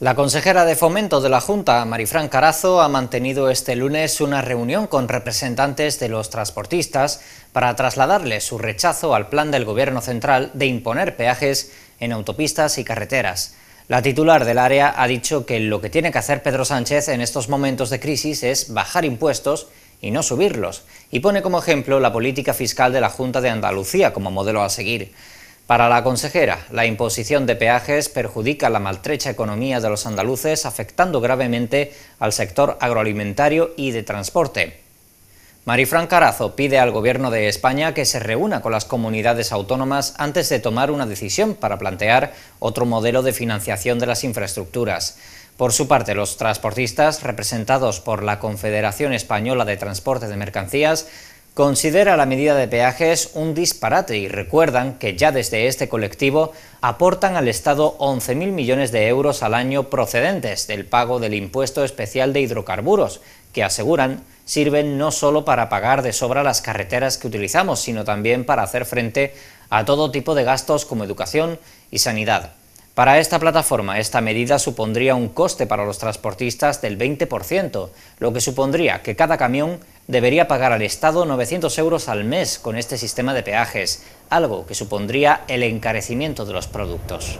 La consejera de Fomento de la Junta, Marifran Carazo, ha mantenido este lunes una reunión con representantes de los transportistas para trasladarle su rechazo al plan del Gobierno Central de imponer peajes en autopistas y carreteras. La titular del área ha dicho que lo que tiene que hacer Pedro Sánchez en estos momentos de crisis es bajar impuestos y no subirlos, y pone como ejemplo la política fiscal de la Junta de Andalucía como modelo a seguir. Para la consejera, la imposición de peajes perjudica la maltrecha economía de los andaluces, afectando gravemente al sector agroalimentario y de transporte. Marifran Carazo pide al Gobierno de España que se reúna con las comunidades autónomas antes de tomar una decisión para plantear otro modelo de financiación de las infraestructuras. Por su parte, los transportistas, representados por la Confederación Española de Transporte de Mercancías, considera la medida de peajes un disparate y recuerdan que ya desde este colectivo aportan al Estado 11.000 millones de euros al año procedentes del pago del impuesto especial de hidrocarburos, que aseguran sirven no solo para pagar de sobra las carreteras que utilizamos, sino también para hacer frente a todo tipo de gastos como educación y sanidad. Para esta plataforma, esta medida supondría un coste para los transportistas del 20%, lo que supondría que cada camión debería pagar al Estado 900 euros al mes con este sistema de peajes, algo que supondría el encarecimiento de los productos.